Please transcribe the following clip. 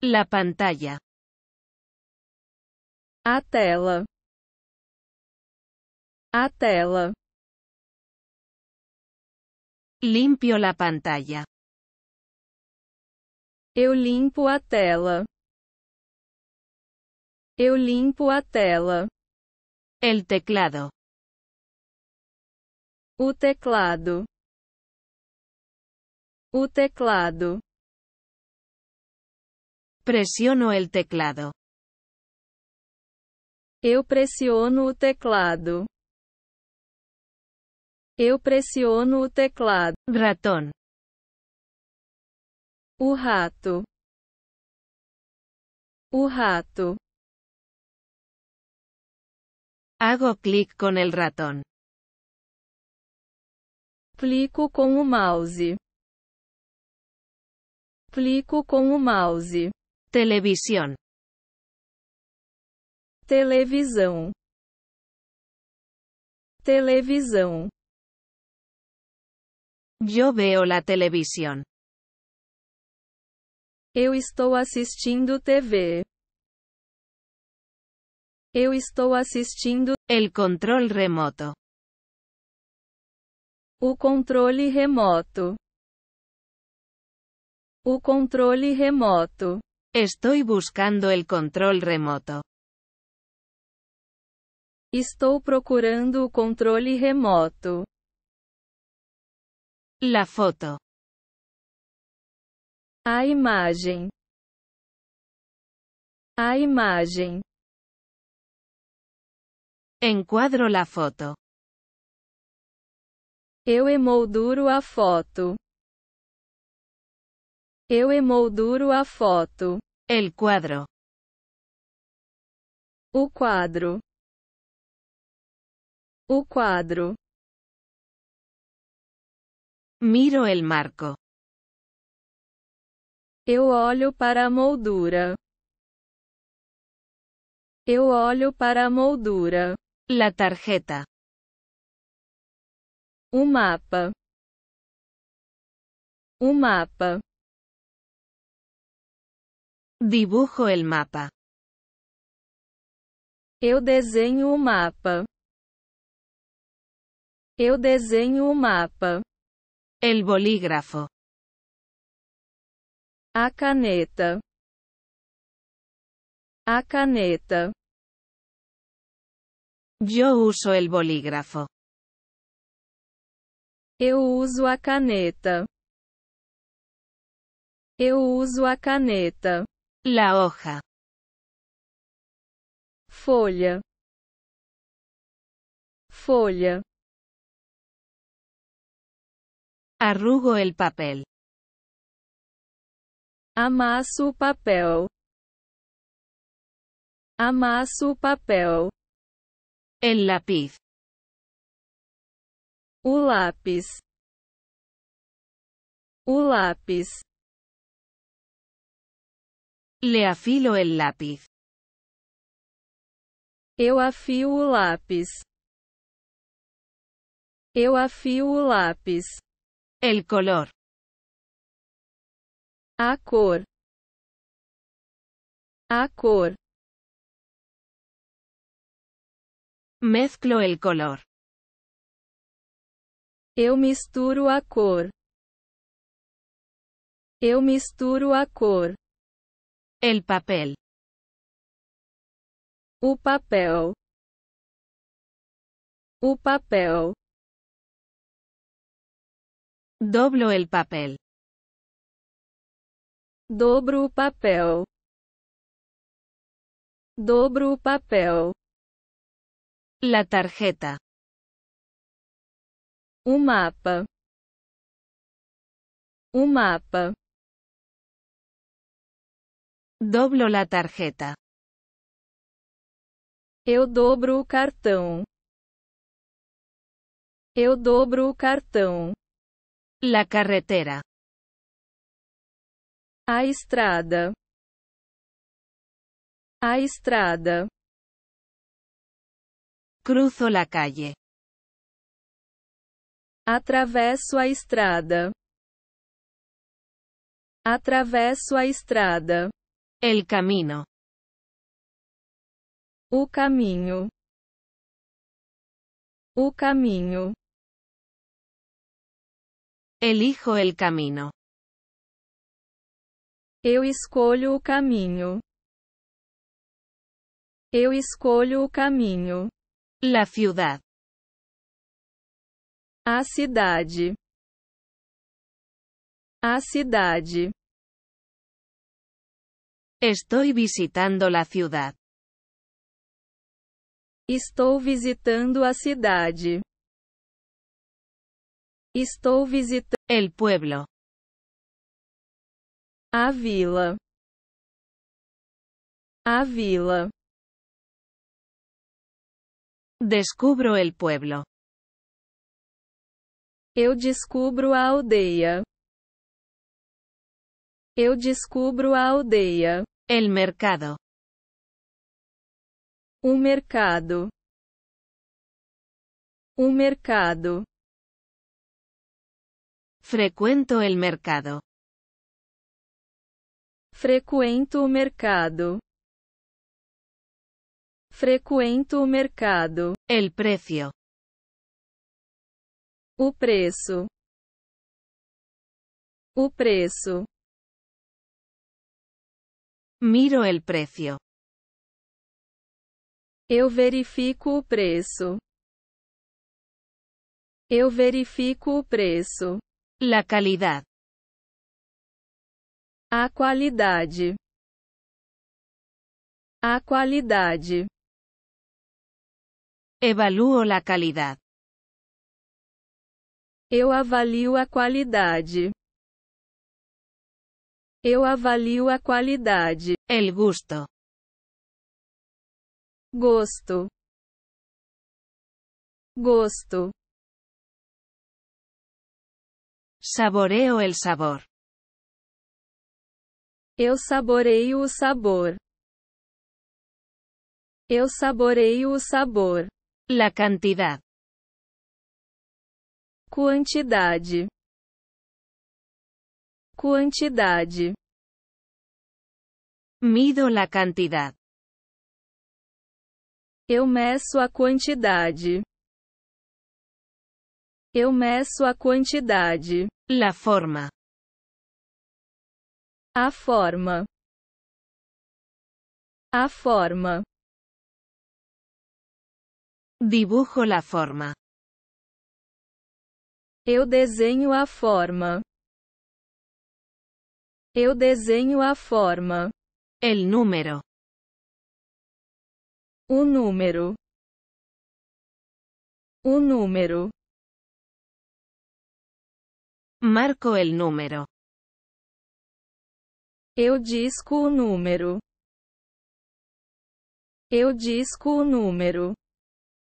La pantalla. A tela. A tela. Limpio la pantalla. Eu limpo a tela. Eu limpo a tela. El teclado. O teclado. O teclado. Pressiono el teclado. Eu pressiono o teclado. Eu pressiono o teclado. Ratón. O rato. O rato. Hago clic com el ratón. Clico com o mouse. Clico com o mouse. Televisión. Televisão. Televisão. Yo veo la televisión. Eu estou assistindo TV. Eu estou assistindo El control remoto. O controle remoto. O controle remoto. Estou buscando o controle remoto. Estou procurando o controle remoto. La foto. A imagem. A imagem. Enquadro la foto. Eu emolduro a foto. Eu emolduro a foto. El quadro. O quadro. O quadro. Miro el marco. Eu olho para a moldura. Eu olho para a moldura. La tarjeta. O mapa. O mapa. Dibujo el mapa. Eu desenho o mapa. Eu desenho o mapa. El bolígrafo. A caneta. A caneta. Yo uso el bolígrafo. Eu uso a caneta. Eu uso a caneta. La hoja. Folha. Folha. Arrugo el papel. Amasso su papel. Amasso su papel. El lápiz. Un lápiz. Un lápiz. Le afilo el lápiz. Eu afio o lápis. Eu afio o lápis. El color. A cor. A cor. Mezclo el color. Eu misturo a cor. Eu misturo a cor. El papel. O papel. O papel. Doblo el papel. Dobro papel. Dobro papel. La tarjeta. Un mapa. Un mapa. Doblo la tarjeta. Eu dobro o cartão. Eu dobro o cartão. La carretera. A estrada. A estrada. Cruzo la calle. Atravesso a estrada. Atravesso a estrada. El camino. O caminho. O caminho. Elijo el camino. Eu escolho o caminho. Eu escolho o caminho. La ciudad. A cidade. A cidade. Estou visitando a ciudad. Estou visitando a cidade. Estou visitando el pueblo. A vila. A vila. Descubro el pueblo. Eu descubro a aldeia. Eu descubro a aldeia. El mercado. O mercado. O mercado. Freqüento el mercado. Frequento o mercado. Frequento o mercado. El precio. O preço. O preço. Miro el precio. Eu verifico o preço. Eu verifico o preço. La calidad. A qualidade. A qualidade. Evaluo la calidad. Eu avalio a qualidade. Eu avalio a qualidade. El gusto. Gosto. Gosto. Saboreo el sabor. Eu saboreio o sabor. Eu saboreio o sabor. La cantidad. Quantidade. Quantidade. Mido la cantidad. Eu meço a quantidade. Eu meço a quantidade. La forma. A forma. A forma. Dibujo la forma. Eu desenho a forma. Eu desenho a forma. El número. O número. O número. Marco el número. Eu disco o número. Eu disco o número.